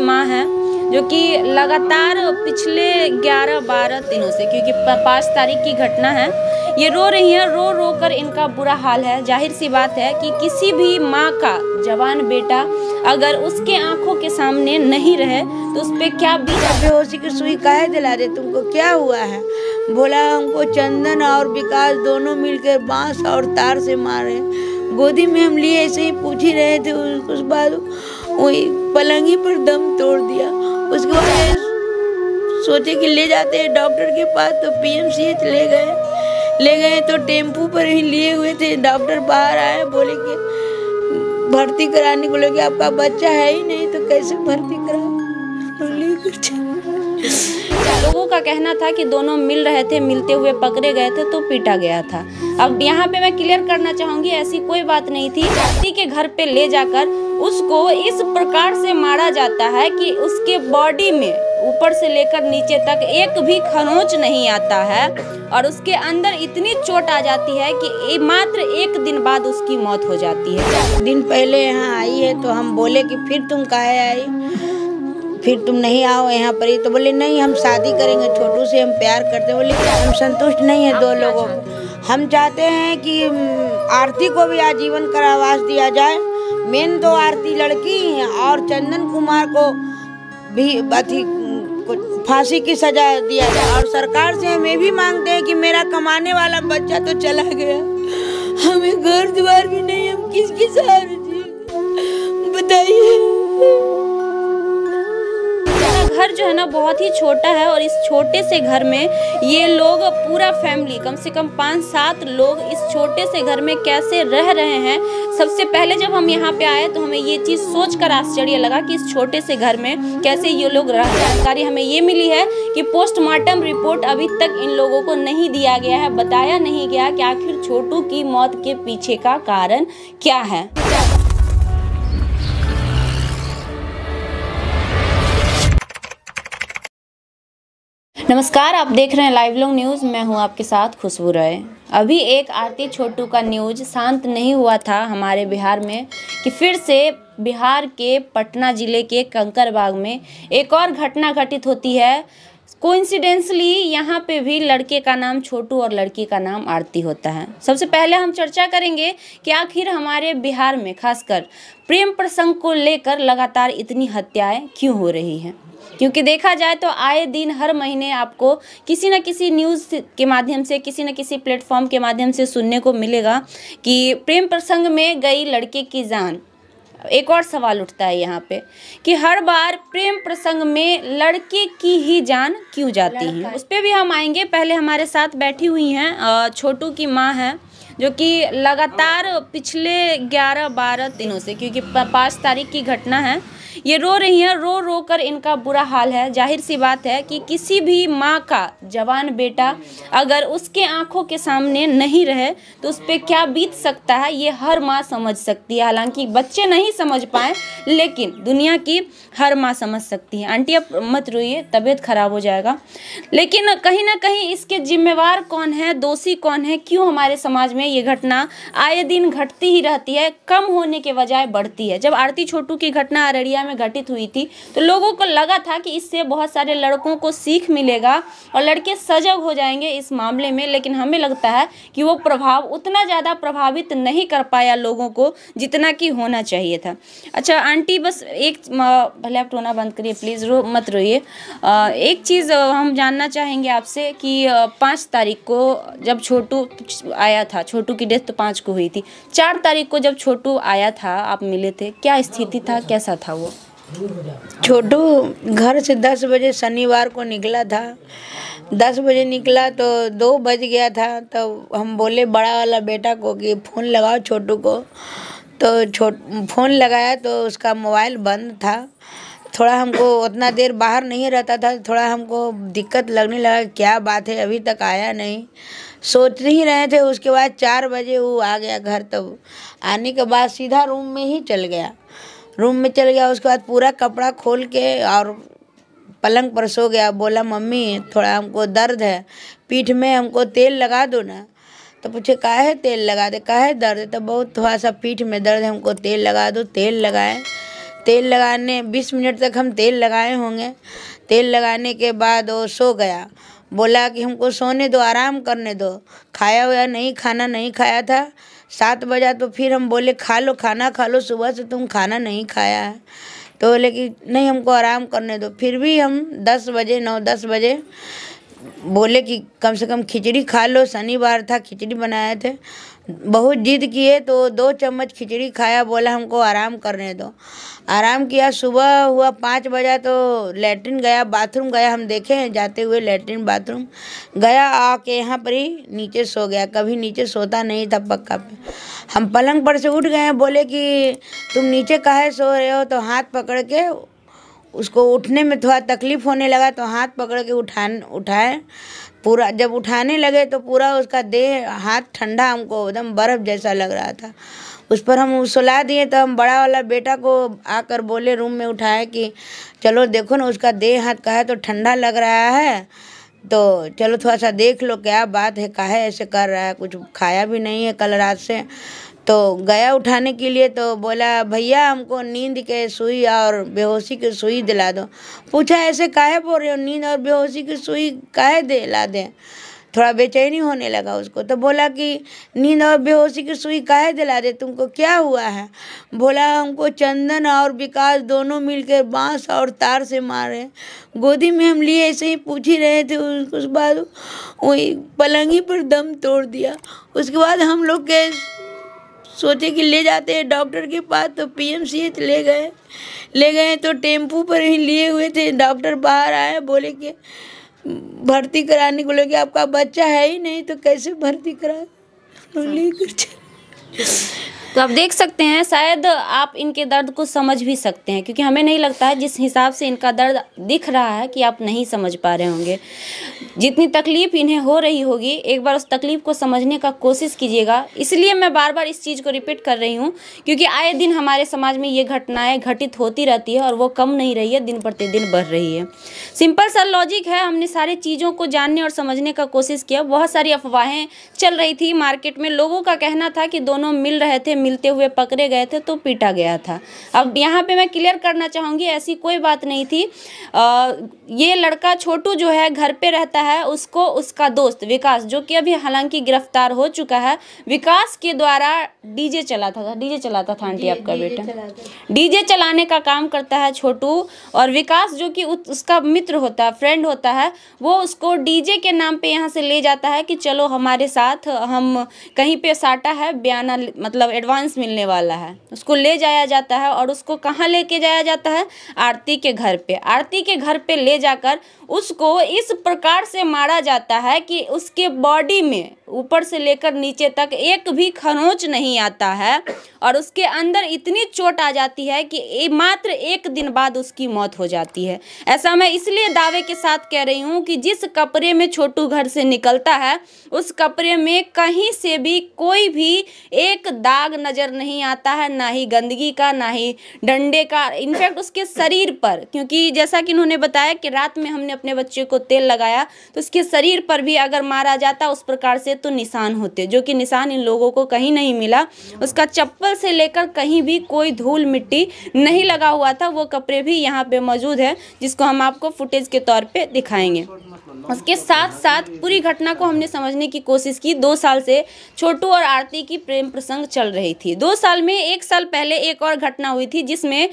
की माँ है जो कि लगातार पिछले 11-12 दिनों से क्योंकि पाँच तारीख की घटना है ये रो रही हैं रो रो कर इनका बुरा हाल है जाहिर सी बात है कि किसी भी माँ का जवान बेटा अगर उसके आंखों के सामने नहीं रहे तो उस पर क्या बीता बेहोशी की सुई काहे दिला रहे तुमको क्या हुआ है बोला हमको चंदन और विकास दोनों मिलकर बांस और तार से मारे गोदी में हम लिए ऐसे ही पूछ ही रहे थे उस, उस बाद वही पलंगी पर दम तोड़ दिया उसके बाद सोचे कि ले जाते हैं डॉक्टर के पास तो पीएमसीएच ले गए ले गए तो टेम्पू पर ही लिए हुए थे डॉक्टर बाहर आए बोले कि भर्ती कराने को लगे आपका बच्चा है ही नहीं तो कैसे भर्ती करा तो लोगों का कहना था कि दोनों मिल रहे थे मिलते हुए पकड़े गए थे तो पीटा गया था अब यहाँ पे मैं क्लियर करना चाहूँगी ऐसी कोई बात नहीं थी के घर पे ले जाकर उसको इस प्रकार से मारा जाता है कि उसके बॉडी में ऊपर से लेकर नीचे तक एक भी खनोच नहीं आता है और उसके अंदर इतनी चोट आ जाती है कि मात्र एक दिन बाद उसकी मौत हो जाती है दिन पहले यहाँ आई है तो हम बोले कि फिर तुम काहे आई फिर तुम नहीं आओ यहाँ पर ही तो बोले नहीं हम शादी करेंगे छोटू से हम प्यार करते बोले हम संतुष्ट नहीं है दो लोगों को हम चाहते हैं कि हम्म, आरती को भी आजीवन कारावास दिया जाए मेन तो आरती लड़की है और चंदन कुमार को भी अथी फांसी की सजा दिया जाए और सरकार से हम ये भी मांगते हैं कि मेरा कमाने वाला बच्चा तो चला गया हमें घर द्वार भी नहीं हम किसके सहारे जी बताइए घर जो है ना बहुत ही छोटा है और इस छोटे से घर में ये लोग पूरा फैमिली कम से कम पाँच सात लोग इस छोटे से घर में कैसे रह रहे हैं सबसे पहले जब हम यहाँ पे आए तो हमें ये चीज़ सोच कर आश्चर्य लगा कि इस छोटे से घर में कैसे ये लोग रह जानकारी हमें ये मिली है कि पोस्टमार्टम रिपोर्ट अभी तक इन लोगों को नहीं दिया गया है बताया नहीं गया कि आखिर छोटू की मौत के पीछे का कारण क्या है नमस्कार आप देख रहे हैं लाइव लॉन्ग न्यूज़ मैं हूं आपके साथ खुशबू रॉय अभी एक आरती छोटू का न्यूज शांत नहीं हुआ था हमारे बिहार में कि फिर से बिहार के पटना ज़िले के कंकरबाग में एक और घटना घटित होती है कोइंसिडेंसली यहाँ पे भी लड़के का नाम छोटू और लड़की का नाम आरती होता है सबसे पहले हम चर्चा करेंगे कि आखिर हमारे बिहार में खासकर प्रेम प्रसंग को लेकर लगातार इतनी हत्याएं क्यों हो रही हैं क्योंकि देखा जाए तो आए दिन हर महीने आपको किसी न किसी न्यूज़ के माध्यम से किसी न किसी प्लेटफॉर्म के माध्यम से सुनने को मिलेगा कि प्रेम प्रसंग में गई लड़के की जान एक और सवाल उठता है यहाँ पे कि हर बार प्रेम प्रसंग में लड़के की ही जान क्यों जाती है उस पर भी हम आएंगे पहले हमारे साथ बैठी हुई हैं छोटू की माँ है जो कि लगातार पिछले ग्यारह बारह दिनों से क्योंकि पाँच तारीख की घटना है ये रो रही हैं रो रो कर इनका बुरा हाल है जाहिर सी बात है कि किसी भी माँ का जवान बेटा अगर उसके आंखों के सामने नहीं रहे तो उस पर क्या बीत सकता है ये हर माँ समझ सकती है हालांकि बच्चे नहीं समझ पाए लेकिन दुनिया की हर माँ समझ सकती है आंटी अब मत रोइए तबीयत ख़राब हो जाएगा लेकिन कहीं ना कहीं इसके जिम्मेवार कौन है दोषी कौन है क्यों हमारे समाज में ये घटना आए दिन घटती ही रहती है कम होने के बजाय बढ़ती है जब आरती छोटू की घटना अररिया में में घटित हुई थी तो लोगों को लगा था कि इससे बहुत सारे लड़कों को सीख मिलेगा और लड़के सजग हो जाएंगे इस मामले में लेकिन हमें लगता है कि वो प्रभाव उतना ज़्यादा प्रभावित नहीं कर पाया लोगों को जितना कि होना चाहिए था अच्छा आंटी बस एक भले आप टोना बंद करिए प्लीज़ रो मत रोइए एक चीज़ हम जानना चाहेंगे आपसे कि पाँच तारीख को जब छोटू आया था छोटू की डेथ तो पाँच को हुई थी चार तारीख को जब छोटू आया था आप मिले थे क्या स्थिति था कैसा था वो छोटू घर से दस बजे शनिवार को निकला था दस बजे निकला तो दो बज गया था तो हम बोले बड़ा वाला बेटा को कि फ़ोन लगाओ छोटू को तो छोट फ़ोन लगाया तो उसका मोबाइल बंद था थोड़ा हमको उतना देर बाहर नहीं रहता था थोड़ा हमको दिक्कत लगने लगा क्या बात है अभी तक आया नहीं सोच नहीं रहे थे उसके बाद चार बजे वो आ गया घर तब तो आने के बाद सीधा रूम में ही चल गया रूम में चल गया उसके बाद पूरा कपड़ा खोल के और पलंग पर सो गया बोला मम्मी थोड़ा हमको दर्द है पीठ में हमको तेल लगा दो ना तो पूछे काहे तेल लगा दे काहे है दर्द तो बहुत थोड़ा सा पीठ में दर्द है हमको तेल लगा दो तेल लगाए तेल लगाने बीस मिनट तक हम तेल लगाए होंगे तेल लगाने के बाद वो सो गया बोला कि हमको सोने दो आराम करने दो खाया हुआ नहीं खाना नहीं खाया था सात बजा तो फिर हम बोले खा लो खाना खा लो सुबह से तुम खाना नहीं खाया है तो बोले कि नहीं हमको आराम करने दो फिर भी हम दस बजे नौ दस बजे बोले कि कम से कम खिचड़ी खा लो शनिवार था खिचड़ी बनाए थे बहुत जिद किए तो दो चम्मच खिचड़ी खाया बोला हमको आराम करने दो आराम किया सुबह हुआ पाँच बजा तो लेटरिन गया बाथरूम गया हम देखे हैं जाते हुए लेटरिन बाथरूम गया आके यहाँ पर ही नीचे सो गया कभी नीचे सोता नहीं था पक्का पे हम पलंग पर से उठ गए बोले कि तुम नीचे कहा सो रहे हो तो हाथ पकड़ के उसको उठने में थोड़ा तकलीफ़ होने लगा तो हाथ पकड़ के उठान उठाए पूरा जब उठाने लगे तो पूरा उसका देह हाथ ठंडा हमको एकदम बर्फ़ जैसा लग रहा था उस पर हम सुला दिए तो हम बड़ा वाला बेटा को आकर बोले रूम में उठाए कि चलो देखो ना उसका देह हाथ का है तो ठंडा लग रहा है तो चलो थोड़ा सा देख लो क्या बात है काहे ऐसे कर रहा है कुछ खाया भी नहीं है कल रात से तो गया उठाने के लिए तो बोला भैया हमको नींद के सुई और बेहोशी की सुई दिला दो पूछा ऐसे काहे बोल रहे हो नींद और बेहोशी की सुई काहे दिला दें थोड़ा बेचैनी होने लगा उसको तो बोला कि नींद और बेहोशी की सुई काहे दिला दे तुमको क्या हुआ है बोला हमको चंदन और विकास दोनों मिलकर बांस और तार से मारे गोदी में हम लिए ऐसे ही पूछ ही रहे थे उसके बाद वही पलंगी पर दम तोड़ दिया उसके बाद हम लोग के सोचे कि ले जाते हैं डॉक्टर के पास तो पीएमसीएच ले गए ले गए तो टेम्पू पर ही लिए हुए थे डॉक्टर बाहर आए बोले कि भर्ती कराने को लेके आपका बच्चा है ही नहीं तो कैसे भर्ती करा तो लेकर तो आप देख सकते हैं शायद आप इनके दर्द को समझ भी सकते हैं क्योंकि हमें नहीं लगता है जिस हिसाब से इनका दर्द दिख रहा है कि आप नहीं समझ पा रहे होंगे जितनी तकलीफ़ इन्हें हो रही होगी एक बार उस तकलीफ़ को समझने का कोशिश कीजिएगा इसलिए मैं बार बार इस चीज़ को रिपीट कर रही हूँ क्योंकि आए दिन हमारे समाज में ये घटनाएँ घटित होती रहती है और वो कम नहीं रही है दिन प्रतिदिन बढ़ रही है सिंपल सा लॉजिक है हमने सारी चीज़ों को जानने और समझने का कोशिश किया बहुत सारी अफवाहें चल रही थी मार्केट में लोगों का कहना था कि दोनों मिल रहे थे मिलते हुए पकड़े गए थे तो पीटा गया था अब यहाँ पे मैं क्लियर करना चाहूँगी ऐसी कोई बात नहीं थी आ, ये लड़का छोटू जो है घर पे रहता है उसको उसका दोस्त विकास जो कि अभी हालांकि गिरफ्तार हो चुका है विकास के द्वारा डीजे चलाता था डीजे चलाता था आंटी आपका बेटा डीजे चलाने का काम करता है छोटू और विकास जो कि उसका मित्र होता है फ्रेंड होता है वो उसको डीजे के नाम पे यहाँ से ले जाता है कि चलो हमारे साथ हम कहीं पे साटा है बयाना मतलब एडवा एडवांस मिलने वाला है उसको ले जाया जाता है और उसको कहाँ लेके जाया जाता है आरती के घर पे आरती के घर पे ले जाकर उसको इस प्रकार से मारा जाता है कि उसके बॉडी में ऊपर से लेकर नीचे तक एक भी खरोंच नहीं आता है और उसके अंदर इतनी चोट आ जाती है कि मात्र एक दिन बाद उसकी मौत हो जाती है ऐसा मैं इसलिए दावे के साथ कह रही हूँ कि जिस कपड़े में छोटू घर से निकलता है उस कपड़े में कहीं से भी कोई भी एक दाग नज़र नहीं आता है ना ही गंदगी का ना ही डंडे का इनफैक्ट उसके शरीर पर क्योंकि जैसा कि उन्होंने बताया कि रात में हमने अपने बच्चे को तेल लगाया तो उसके शरीर पर भी अगर मारा जाता उस प्रकार से तो निशान होते जो कि निशान इन लोगों को कहीं नहीं मिला उसका चप्पल से लेकर कहीं भी कोई धूल मिट्टी नहीं लगा हुआ था वो कपड़े भी यहाँ पे मौजूद है जिसको हम आपको फुटेज के तौर पर दिखाएंगे उसके साथ साथ पूरी घटना को हमने समझने की कोशिश की दो साल से छोटू और आरती की प्रेम प्रसंग चल रही गई थी दो साल में एक साल पहले एक और घटना हुई थी जिसमें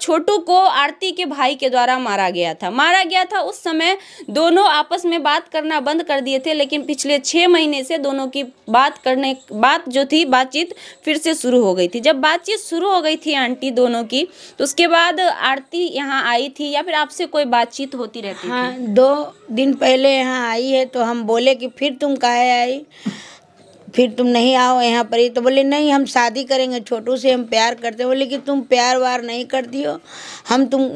छोटू को आरती के भाई के द्वारा मारा गया था मारा गया था उस समय दोनों आपस में बात करना बंद कर दिए थे लेकिन पिछले छः महीने से दोनों की बात करने बात जो थी बातचीत फिर से शुरू हो गई थी जब बातचीत शुरू हो गई थी आंटी दोनों की तो उसके बाद आरती यहाँ आई थी या फिर आपसे कोई बातचीत होती रहती हाँ, थी? दो दिन पहले यहाँ आई है तो हम बोले कि फिर तुम काहे आई फिर तुम नहीं आओ यहाँ पर ही तो बोले नहीं हम शादी करेंगे छोटू से हम प्यार करते बोले कि तुम प्यार वार नहीं करती हो हम तुम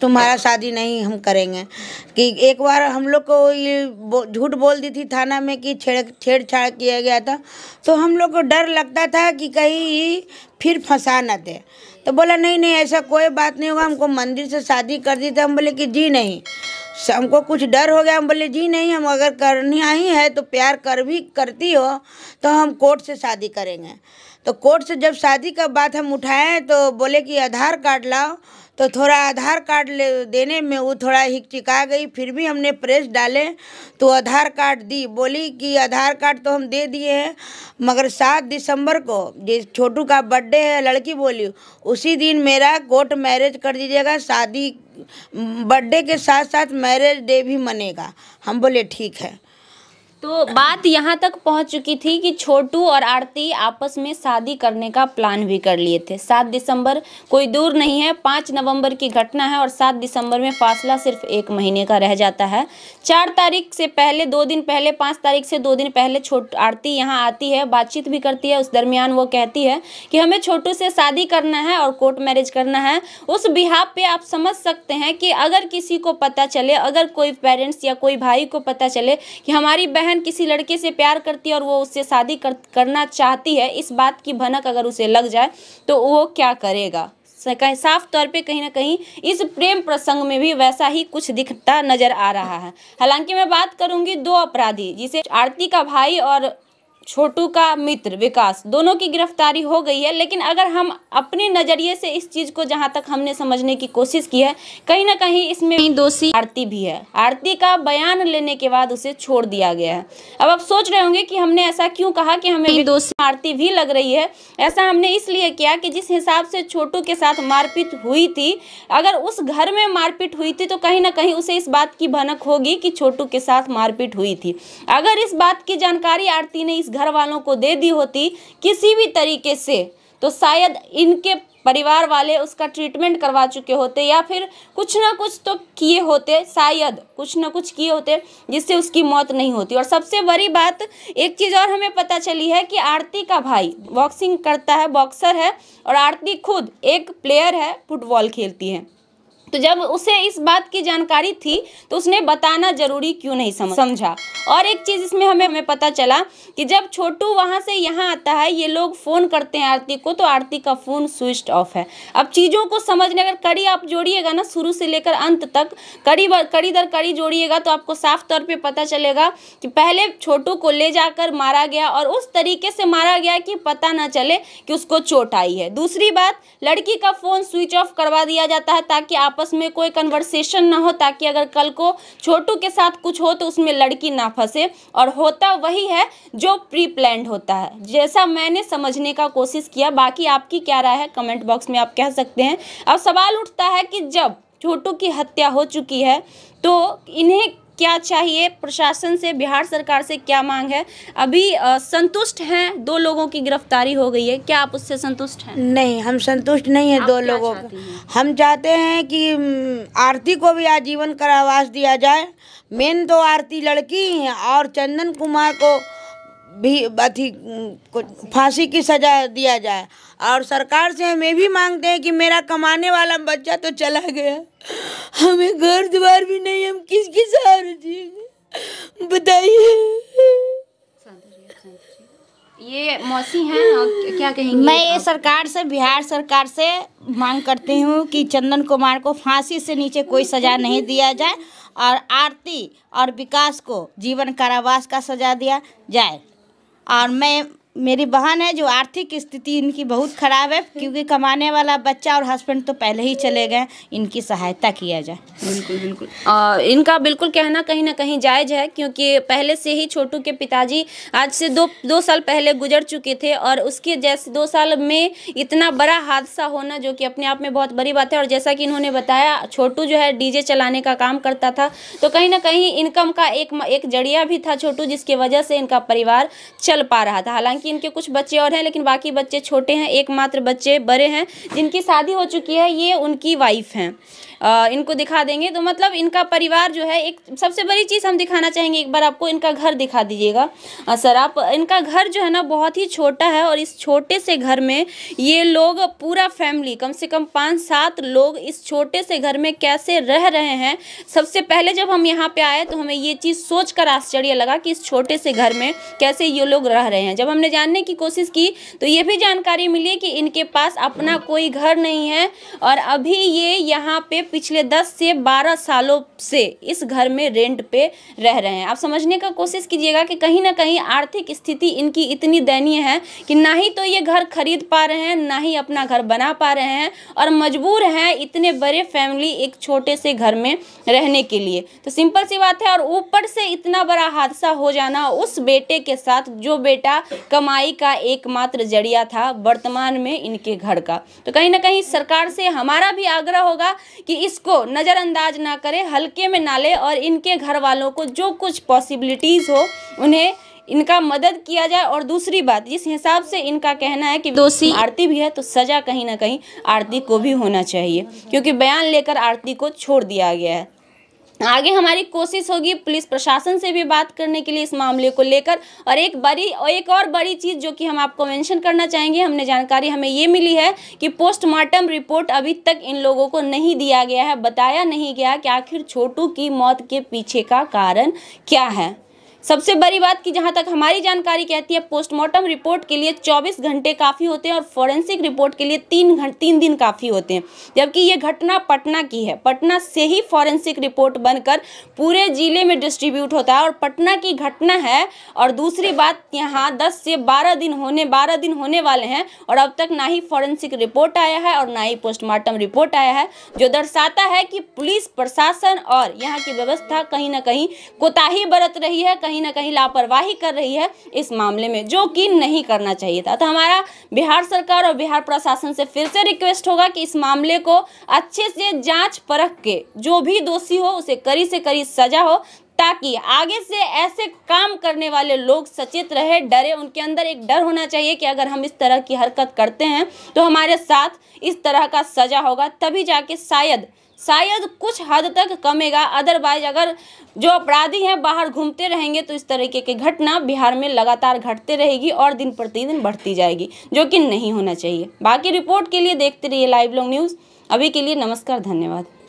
तुम्हारा शादी नहीं हम करेंगे कि एक बार हम लोग को ये झूठ बोल दी थी थाना में कि छेड़ छेड़छाड़ किया गया था तो हम लोग को डर लगता था कि कहीं फिर फंसा न दे तो बोला नहीं नहीं ऐसा कोई बात नहीं होगा हमको मंदिर से शादी कर दी थी हम बोले कि जी नहीं हमको कुछ डर हो गया हम बोले जी नहीं हम अगर करनी आई है तो प्यार कर भी करती हो तो हम कोर्ट से शादी करेंगे तो कोर्ट से जब शादी का बात हम उठाएँ तो बोले कि आधार कार्ड लाओ तो थोड़ा आधार कार्ड ले देने में वो थोड़ा हिचकिचा गई फिर भी हमने प्रेस डाले तो आधार कार्ड दी बोली कि आधार कार्ड तो हम दे दिए हैं मगर सात दिसंबर को जिस छोटू का बर्थडे है लड़की बोली उसी दिन मेरा कोर्ट मैरिज कर दीजिएगा शादी बर्थडे के साथ साथ मैरिज डे भी मनेगा हम बोले ठीक है तो बात यहाँ तक पहुँच चुकी थी कि छोटू और आरती आपस में शादी करने का प्लान भी कर लिए थे सात दिसंबर कोई दूर नहीं है पाँच नवंबर की घटना है और सात दिसंबर में फासला सिर्फ एक महीने का रह जाता है चार तारीख से पहले दो दिन पहले पाँच तारीख से दो दिन पहले छोट आरती यहाँ आती है बातचीत भी करती है उस दरमियान वो कहती है कि हमें छोटू से शादी करना है और कोर्ट मैरिज करना है उस बिहाब पर आप समझ सकते हैं कि अगर किसी को पता चले अगर कोई पेरेंट्स या कोई भाई को पता चले कि हमारी बहन बहन किसी लड़के से प्यार करती है और वो उससे शादी कर, करना चाहती है इस बात की भनक अगर उसे लग जाए तो वो क्या करेगा साफ तौर पे कहीं ना कहीं इस प्रेम प्रसंग में भी वैसा ही कुछ दिखता नजर आ रहा है हालांकि मैं बात करूंगी दो अपराधी जिसे आरती का भाई और छोटू का मित्र विकास दोनों की गिरफ्तारी हो गई है लेकिन अगर हम अपने नज़रिए से इस चीज़ को जहां तक हमने समझने की कोशिश की है कहीं ना कहीं इसमें दोषी आरती भी है आरती का बयान लेने के बाद उसे छोड़ दिया गया है अब आप सोच रहे होंगे कि हमने ऐसा क्यों कहा कि हमें दोषी आरती भी लग रही है ऐसा हमने इसलिए किया कि जिस हिसाब से छोटू के साथ मारपीट हुई थी अगर उस घर में मारपीट हुई थी तो कहीं ना कहीं उसे इस बात की भनक होगी कि छोटू के साथ मारपीट हुई थी अगर इस बात की जानकारी आरती ने इस घर वालों को दे दी होती किसी भी तरीके से तो शायद इनके परिवार वाले उसका ट्रीटमेंट करवा चुके होते या फिर कुछ ना कुछ तो किए होते शायद कुछ ना कुछ किए होते जिससे उसकी मौत नहीं होती और सबसे बड़ी बात एक चीज़ और हमें पता चली है कि आरती का भाई बॉक्सिंग करता है बॉक्सर है और आरती खुद एक प्लेयर है फुटबॉल खेलती है तो जब उसे इस बात की जानकारी थी तो उसने बताना जरूरी क्यों नहीं समझा और एक चीज़ इसमें हमें हमें पता चला कि जब छोटू वहाँ से यहाँ आता है ये लोग फ़ोन करते हैं आरती को तो आरती का फ़ोन स्विच ऑफ है अब चीज़ों को समझने अगर कड़ी आप जोड़िएगा ना शुरू से लेकर अंत तक कड़ी कड़ी दर कड़ी जोड़िएगा तो आपको साफ तौर पर पता चलेगा कि पहले छोटू को ले जाकर मारा गया और उस तरीके से मारा गया कि पता ना चले कि उसको चोट आई है दूसरी बात लड़की का फ़ोन स्विच ऑफ करवा दिया जाता है ताकि आप आपस में कोई कन्वर्सेशन ना हो ताकि अगर कल को छोटू के साथ कुछ हो तो उसमें लड़की ना फंसे और होता वही है जो प्री प्लैंड होता है जैसा मैंने समझने का कोशिश किया बाकी आपकी क्या राय है कमेंट बॉक्स में आप कह सकते हैं अब सवाल उठता है कि जब छोटू की हत्या हो चुकी है तो इन्हें क्या चाहिए प्रशासन से बिहार सरकार से क्या मांग है अभी आ, संतुष्ट हैं दो लोगों की गिरफ्तारी हो गई है क्या आप उससे संतुष्ट हैं नहीं हम संतुष्ट नहीं हैं दो लोगों को हम चाहते हैं कि आरती को भी आजीवन कारावास दिया जाए मेन तो आरती लड़की हैं और चंदन कुमार को भी अथी फांसी की सजा दिया जाए और सरकार से हम ये भी मांगते हैं कि मेरा कमाने वाला बच्चा तो चला गया हमें घर द्वार भी नहीं हम किस किस बताइए ये मौसी हैं क्या कहेंगे मैं ये सरकार से बिहार सरकार से मांग करती हूँ कि चंदन कुमार को फांसी से नीचे कोई सजा नहीं दिया जाए और आरती और विकास को जीवन कारावास का सजा दिया जाए और मैं मेरी बहन है जो आर्थिक स्थिति इनकी बहुत ख़राब है क्योंकि कमाने वाला बच्चा और हस्बैंड तो पहले ही चले गए इनकी सहायता किया जाए बिल्कुल बिल्कुल आ, इनका बिल्कुल कहना कहीं ना कहीं जायज़ है क्योंकि पहले से ही छोटू के पिताजी आज से दो दो साल पहले गुजर चुके थे और उसके जैसे दो साल में इतना बड़ा हादसा होना जो कि अपने आप में बहुत बड़ी बात है और जैसा कि इन्होंने बताया छोटू जो है डीजे चलाने का काम करता था तो कहीं ना कहीं इनकम का एक एक जरिया भी था छोटू जिसकी वजह से इनका परिवार चल पा रहा था हालांकि कि इनके कुछ बच्चे और हैं लेकिन बाकी बच्चे छोटे हैं एकमात्र बच्चे बड़े हैं जिनकी शादी हो चुकी है ये उनकी वाइफ हैं इनको दिखा देंगे तो मतलब इनका परिवार जो है एक सबसे बड़ी चीज़ हम दिखाना चाहेंगे एक बार आपको इनका घर दिखा दीजिएगा सर आप इनका घर जो है ना बहुत ही छोटा है और इस छोटे से घर में ये लोग पूरा फैमिली कम से कम पाँच सात लोग इस छोटे से घर में कैसे रह रहे हैं सबसे पहले जब हम यहाँ पर आए तो हमें ये चीज़ सोच कर आश्चर्य लगा कि इस छोटे से घर में कैसे ये लोग रह रहे हैं जब हमने जानने की कोशिश की तो ये भी जानकारी मिली कि इनके पास अपना कोई घर नहीं है और अभी ये यहाँ पे पिछले दस से बारह सालों से इस घर में रेंट पे रह रहे हैं आप समझने का कोशिश कीजिएगा कि कहीं ना कहीं आर्थिक स्थिति इनकी इतनी दयनीय है कि ना ही तो ये घर खरीद पा रहे हैं ना ही अपना घर बना पा रहे हैं और मजबूर हैं इतने बड़े फैमिली एक छोटे से घर में रहने के लिए तो सिंपल सी बात है और ऊपर से इतना बड़ा हादसा हो जाना उस बेटे के साथ जो बेटा कमाई का एकमात्र जरिया था वर्तमान में इनके घर का तो कहीं ना कहीं सरकार से हमारा भी आग्रह होगा कि इसको नज़रअंदाज ना करें हल्के में ना लें और इनके घर वालों को जो कुछ पॉसिबिलिटीज़ हो उन्हें इनका मदद किया जाए और दूसरी बात जिस हिसाब से इनका कहना है कि दोषी आरती भी है तो सज़ा कहीं ना कहीं आरती को भी होना चाहिए क्योंकि बयान लेकर आरती को छोड़ दिया गया है आगे हमारी कोशिश होगी पुलिस प्रशासन से भी बात करने के लिए इस मामले को लेकर और एक बड़ी और एक और बड़ी चीज़ जो कि हम आपको मेंशन करना चाहेंगे हमने जानकारी हमें ये मिली है कि पोस्टमार्टम रिपोर्ट अभी तक इन लोगों को नहीं दिया गया है बताया नहीं गया कि आखिर छोटू की मौत के पीछे का कारण क्या है सबसे बड़ी बात कि जहां तक हमारी जानकारी कहती है पोस्टमार्टम रिपोर्ट के लिए 24 घंटे काफ़ी होते हैं और फॉरेंसिक रिपोर्ट के लिए तीन घंटे तीन दिन काफ़ी होते हैं जबकि ये घटना पटना की है पटना से ही फॉरेंसिक रिपोर्ट बनकर पूरे ज़िले में डिस्ट्रीब्यूट होता है और पटना की घटना है और दूसरी बात यहाँ दस से बारह दिन होने बारह दिन होने वाले हैं और अब तक ना ही फॉरेंसिक रिपोर्ट आया है और ना ही पोस्टमार्टम रिपोर्ट आया है जो दर्शाता है कि पुलिस प्रशासन और यहाँ की व्यवस्था कहीं ना कहीं कोताही बरत रही है कहीं ना कहीं लापरवाही कर रही है इस मामले में जो कि नहीं करना चाहिए था तो हमारा बिहार सरकार और बिहार प्रशासन से फिर से रिक्वेस्ट होगा कि इस मामले को अच्छे से जांच परख के जो भी दोषी हो उसे कड़ी से कड़ी सजा हो ताकि आगे से ऐसे काम करने वाले लोग सचेत रहे डरे उनके अंदर एक डर होना चाहिए कि अगर हम इस तरह की हरकत करते हैं तो हमारे साथ इस तरह का सजा होगा तभी जाके शायद शायद कुछ हद तक कमेगा अदरवाइज अगर जो अपराधी हैं बाहर घूमते रहेंगे तो इस तरीके की घटना बिहार में लगातार घटते रहेगी और दिन प्रतिदिन बढ़ती जाएगी जो कि नहीं होना चाहिए बाकी रिपोर्ट के लिए देखते रहिए लाइव लॉन्ग न्यूज़ अभी के लिए नमस्कार धन्यवाद